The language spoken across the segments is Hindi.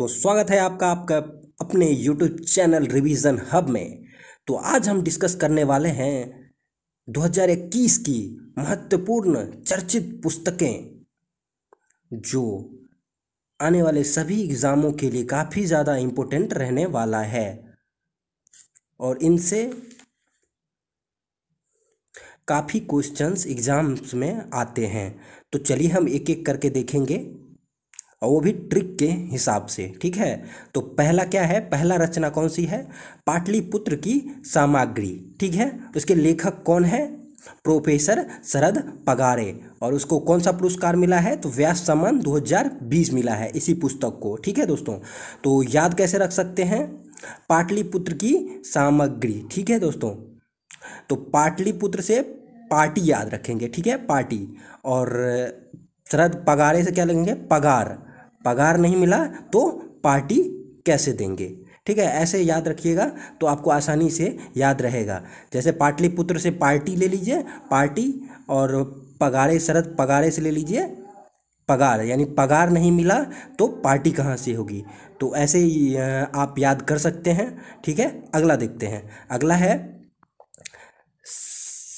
दोस्तों स्वागत है आपका आपका अपने यूट्यूब चैनल रिवीजन हब में तो आज हम डिस्कस करने वाले हैं 2021 की महत्वपूर्ण चर्चित पुस्तकें जो आने वाले सभी एग्ज़ामों के लिए काफ़ी ज़्यादा इम्पोर्टेंट रहने वाला है और इनसे काफ़ी क्वेश्चंस एग्ज़ाम्स में आते हैं तो चलिए हम एक एक करके देखेंगे और वो भी ट्रिक के हिसाब से ठीक है तो पहला क्या है पहला रचना कौन सी है पाटलिपुत्र की सामग्री ठीक है उसके लेखक कौन है प्रोफेसर शरद पगारे और उसको कौन सा पुरस्कार मिला है तो व्यास सम्मान 2020 मिला है इसी पुस्तक को ठीक है दोस्तों तो याद कैसे रख सकते हैं पाटलिपुत्र की सामग्री ठीक है दोस्तों तो पाटलिपुत्र से पार्टी याद रखेंगे ठीक है पार्टी और शरद पगारे से क्या लगेंगे पगार पगार नहीं मिला तो पार्टी कैसे देंगे ठीक है ऐसे याद रखिएगा तो आपको आसानी से याद रहेगा जैसे पाटलिपुत्र से पार्टी ले लीजिए पार्टी और पगारे शरद पगारे से ले लीजिए पगार यानी पगार नहीं मिला तो पार्टी कहाँ से होगी तो ऐसे आप याद कर सकते हैं ठीक है अगला देखते हैं अगला है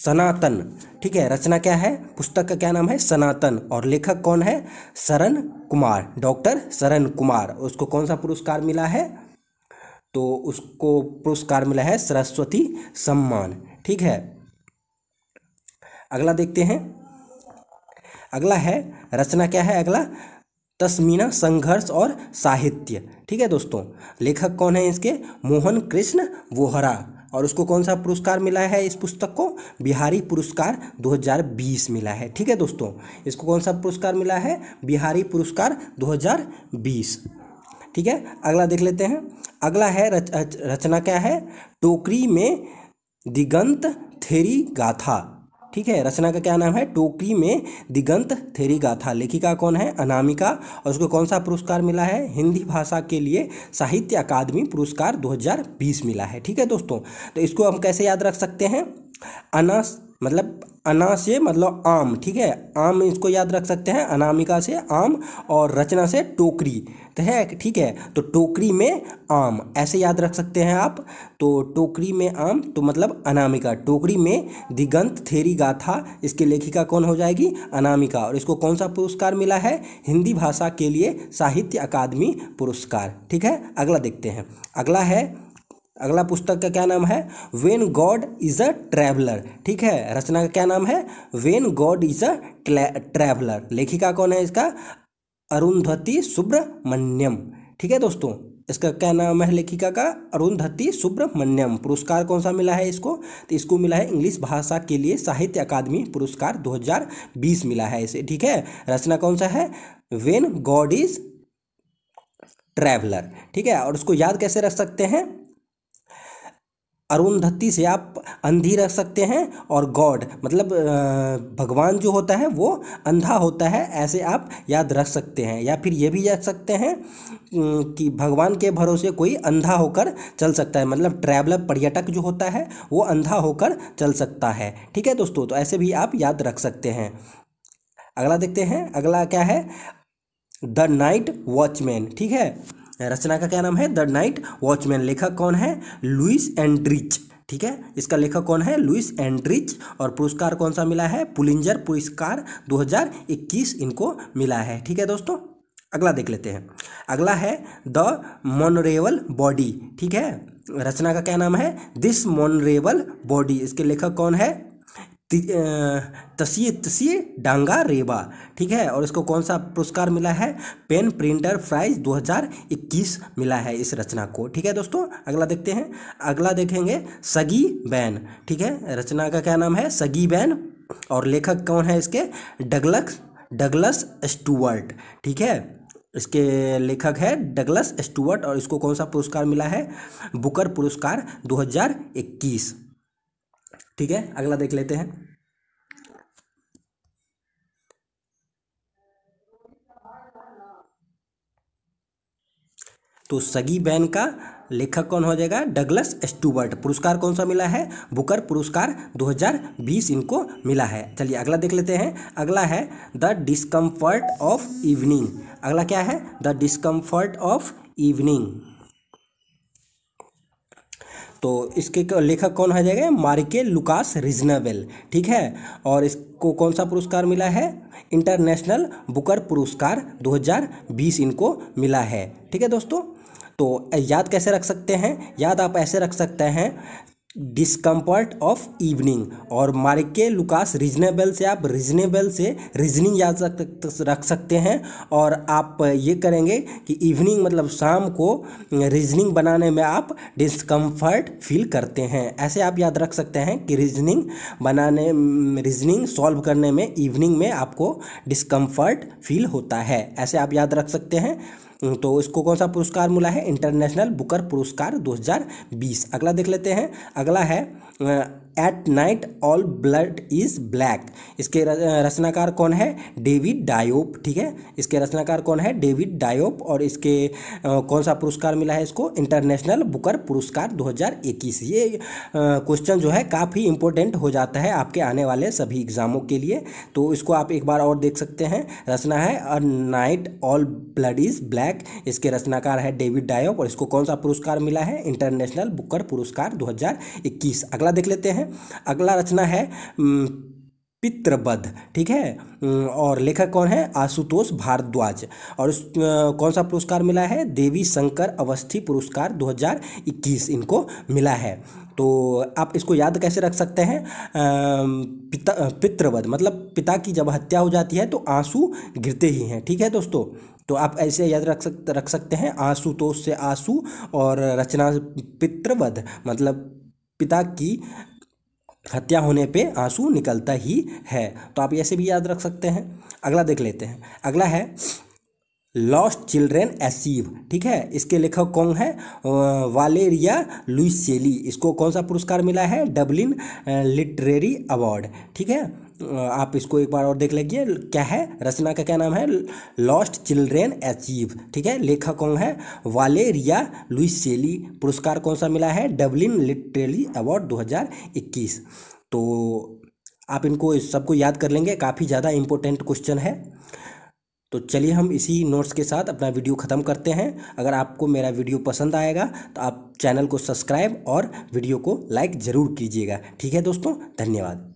सनातन ठीक है रचना क्या है पुस्तक का क्या नाम है सनातन और लेखक कौन है शरण कुमार डॉक्टर शरण कुमार उसको कौन सा पुरस्कार मिला है तो उसको पुरस्कार मिला है सरस्वती सम्मान ठीक है अगला देखते हैं अगला है रचना क्या है अगला तस्मीना संघर्ष और साहित्य ठीक है दोस्तों लेखक कौन है इसके मोहन कृष्ण वोहरा और उसको कौन सा पुरस्कार मिला है इस पुस्तक को बिहारी पुरस्कार 2020 मिला है ठीक है दोस्तों इसको कौन सा पुरस्कार मिला है बिहारी पुरस्कार 2020 ठीक है अगला देख लेते हैं अगला है रच, रचना क्या है टोकरी में दिगंत थेरी गाथा ठीक है रचना का क्या नाम है टोकरी में दिगंत थेरी गाथा लेखिका कौन है अनामिका और उसको कौन सा पुरस्कार मिला है हिंदी भाषा के लिए साहित्य अकादमी पुरस्कार 2020 मिला है ठीक है दोस्तों तो इसको हम कैसे याद रख सकते हैं अना मतलब अना से मतलब आम ठीक है आम इसको याद रख सकते हैं अनामिका से आम और रचना से टोकरी तो है ठीक है तो टोकरी में आम ऐसे याद रख सकते हैं आप तो टोकरी में आम तो मतलब अनामिका टोकरी में दिगंत थेरी गाथा इसके लेखिका कौन हो जाएगी अनामिका और इसको कौन सा पुरस्कार मिला है हिंदी भाषा के लिए साहित्य अकादमी पुरस्कार ठीक है अगला देखते हैं अगला है अगला पुस्तक का क्या नाम है when God is a traveller ठीक है रचना का क्या नाम है when God is a traveller लेखिका कौन है इसका अरुंधति सुब्रमण्यम ठीक है दोस्तों इसका क्या नाम है लेखिका का अरुंधति सुब्रमण्यम पुरस्कार कौन सा मिला है इसको तो इसको मिला है इंग्लिश भाषा के लिए साहित्य अकादमी पुरस्कार 2020 मिला है इसे ठीक है रचना कौन सा है वेन गॉड इज ट्रैवलर ठीक है और उसको याद कैसे रख सकते हैं अरुंधति से आप अंधी रख सकते हैं और गॉड मतलब भगवान जो होता है वो अंधा होता है ऐसे आप याद रख सकते हैं या फिर ये भी रख सकते हैं कि भगवान के भरोसे कोई अंधा होकर चल सकता है मतलब ट्रैवलर पर्यटक जो होता है वो अंधा होकर चल सकता है ठीक है दोस्तों तो ऐसे भी आप याद रख सकते हैं अगला देखते हैं अगला क्या है द नाइट वॉचमैन ठीक है रचना का क्या नाम है द नाइट वॉचमैन लेखक कौन है लुइस एंड्रिच ठीक है इसका लेखक कौन है लुइस एंड्रिच और पुरस्कार कौन सा मिला है पुलिंजर पुरस्कार 2021 इनको मिला है ठीक है दोस्तों अगला देख लेते हैं अगला है द मोनरेबल बॉडी ठीक है रचना का क्या नाम है दिस मोनरेबल बॉडी इसके लेखक कौन है तसी तसी डांगा रेबा ठीक है और इसको कौन सा पुरस्कार मिला है पेन प्रिंटर प्राइज 2021 मिला है इस रचना को ठीक है दोस्तों अगला देखते हैं अगला देखेंगे सगी बैन ठीक है रचना का क्या नाम है सगी बैन और लेखक कौन है इसके डगलक डगलस स्टूवर्ट ठीक है इसके लेखक है डगलस स्टूवर्ट और इसको कौन सा पुरस्कार मिला है बुकर पुरस्कार 2021 ठीक है अगला देख लेते हैं तो सगी बहन का लेखक कौन हो जाएगा डगलस स्टूबर्ट पुरस्कार कौन सा मिला है बुकर पुरस्कार 2020 इनको मिला है चलिए अगला देख लेते हैं अगला है द डिस्कम्फर्ट ऑफ इवनिंग अगला क्या है द डिस्कम्फर्ट ऑफ इवनिंग तो इसके लेखक कौन आ जाएगा मारिके लुकास रिजनेबल ठीक है और इसको कौन सा पुरस्कार मिला है इंटरनेशनल बुकर पुरस्कार 2020 इनको मिला है ठीक है दोस्तों तो याद कैसे रख सकते हैं याद आप ऐसे रख सकते हैं डिस्कम्फर्ट ऑफ इवनिंग और मार्के लुकास रीजनेबल से आप रीजनेबल से रीजनिंग याद रख सकते हैं और आप ये करेंगे कि इवनिंग मतलब शाम को रीजनिंग बनाने में आप डिस्कम्फर्ट फील करते हैं ऐसे आप याद रख सकते हैं कि रीजनिंग बनाने रीजनिंग सॉल्व करने में इवनिंग में आपको डिस्कम्फर्ट फील होता है ऐसे आप याद रख सकते हैं तो इसको कौन सा पुरस्कार मिला है इंटरनेशनल बुकर पुरस्कार 2020 अगला देख लेते हैं अगला है at night all blood is black इसके रचनाकार कौन है डेविड डायोप ठीक है इसके रचनाकार कौन है डेविड डायोप और इसके कौन सा पुरस्कार मिला है इसको इंटरनेशनल बुकर पुरस्कार 2021 ये क्वेश्चन जो है काफ़ी इंपॉर्टेंट हो जाता है आपके आने वाले सभी एग्जामों के लिए तो इसको आप एक बार और देख सकते हैं रचना है a night all blood is black इसके रचनाकार है डेविड डायोप और इसको कौन सा पुरस्कार मिला है इंटरनेशनल बुकर पुरस्कार दो अगला देख लेते हैं है अगला रचना है पितृबद्ध ठीक है और लेखक कौन है आशुतोष भारद्वाज और इस कौन सा पुरस्कार मिला है देवी शंकर अवस्थी पुरस्कार 2021 इनको मिला है तो आप इसको याद कैसे रख सकते हैं पिता पित्रवध मतलब पिता की जब हत्या हो जाती है तो आंसू गिरते ही हैं ठीक है दोस्तों तो आप ऐसे याद रख सकते रख सकते हैं आंसू तो उससे आंसू और रचना पितृवध मतलब पिता की हत्या होने पे आंसू निकलता ही है तो आप ऐसे भी याद रख सकते हैं अगला देख लेते हैं अगला है लॉस्ट चिल्ड्रेन एसीव ठीक है इसके लेखक कौन है वालेरिया लुइसेली इसको कौन सा पुरस्कार मिला है डबलिन लिटरेरी अवार्ड ठीक है आप इसको एक बार और देख लीजिए क्या है रचना का क्या नाम है लॉस्ट चिल्ड्रेन अचीव ठीक है लेखक कौन है वाले रिया लुइस सेली पुरस्कार कौन सा मिला है डबलिन लिटरेरी अवार्ड 2021 तो आप इनको सबको याद कर लेंगे काफ़ी ज़्यादा इम्पोर्टेंट क्वेश्चन है तो चलिए हम इसी नोट्स के साथ अपना वीडियो ख़त्म करते हैं अगर आपको मेरा वीडियो पसंद आएगा तो आप चैनल को सब्सक्राइब और वीडियो को लाइक ज़रूर कीजिएगा ठीक है दोस्तों धन्यवाद